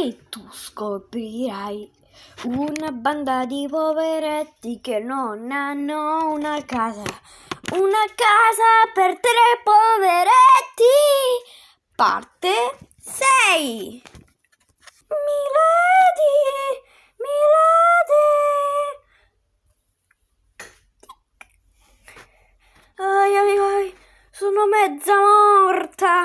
e tu scoprirai una banda di poveretti che non hanno una casa. Una casa per tre poveretti. Parte 6. Milady, Milady. Ai ai ai, sono mezza morta.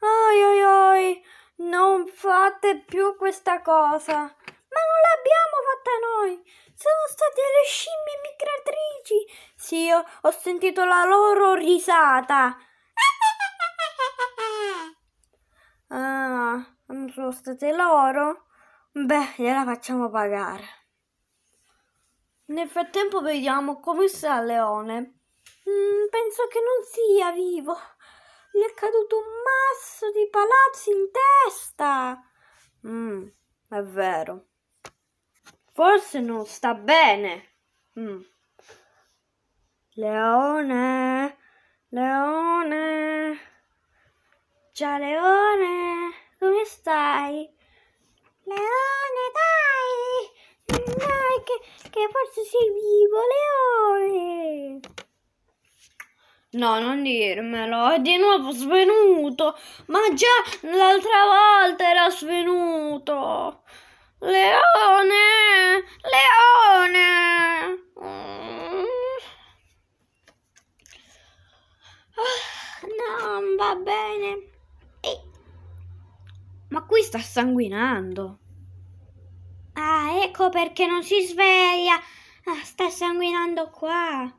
Ai ai ai. Non fate più questa cosa. Ma non l'abbiamo fatta noi. Sono state le scimmie migratrici. Sì, io ho sentito la loro risata. Ah, non sono state loro? Beh, gliela facciamo pagare. Nel frattempo vediamo come sta il leone. Mm, penso che non sia vivo gli è caduto un mazzo di palazzi in testa. Mm, è vero. Forse non sta bene. Mm. Leone, leone. Ciao leone, come stai? Leone, dai! Dai, che, che forse sei vivo, leone! No, non dirmelo, è di nuovo svenuto, ma già l'altra volta era svenuto. Leone, leone. Ah, non va bene. Eh. Ma qui sta sanguinando. Ah, ecco perché non si sveglia. Ah, sta sanguinando qua.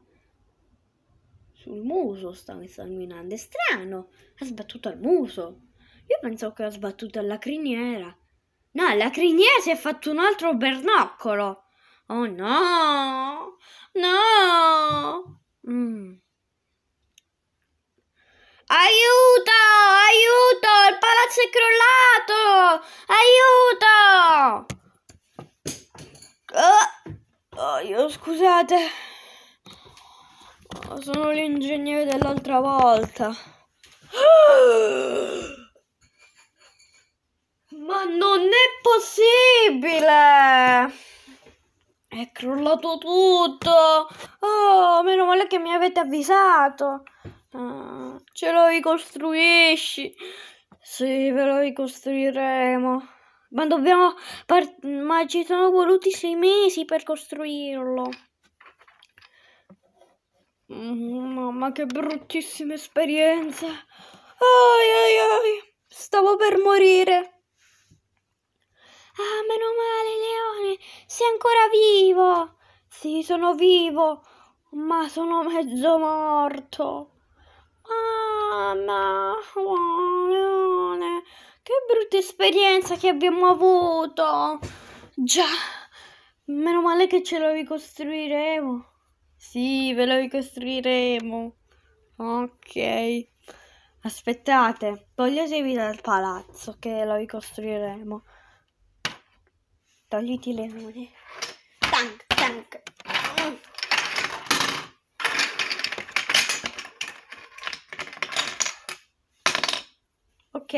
Sul muso stava insanguinando. È strano. Ha sbattuto al muso. Io pensavo che l'ha sbattuto alla criniera. No, la criniera si è fatto un altro bernoccolo. Oh no! No! Mm. Aiuto! Aiuto! Il palazzo è crollato! Aiuto! Ah, oh, io, scusate. Oh, sono l'ingegnere dell'altra volta. Ma non è possibile! È crollato tutto! Oh, meno male che mi avete avvisato! Ah, ce lo ricostruisci! Sì, ve lo ricostruiremo. Ma dobbiamo... Ma ci sono voluti sei mesi per costruirlo. Mm, mamma, che bruttissima esperienza. Ai ai ai, stavo per morire. Ah, meno male, Leone, sei ancora vivo. Sì, sono vivo, ma sono mezzo morto. Mamma, oh, Leone, che brutta esperienza che abbiamo avuto. Già, meno male che ce la ricostruiremo. Sì, ve lo ricostruiremo. Ok. Aspettate, toglietevi dal palazzo che lo ricostruiremo. Togliti le mani. Tank, tank. Ok.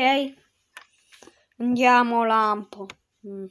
Andiamo lampo. Mm.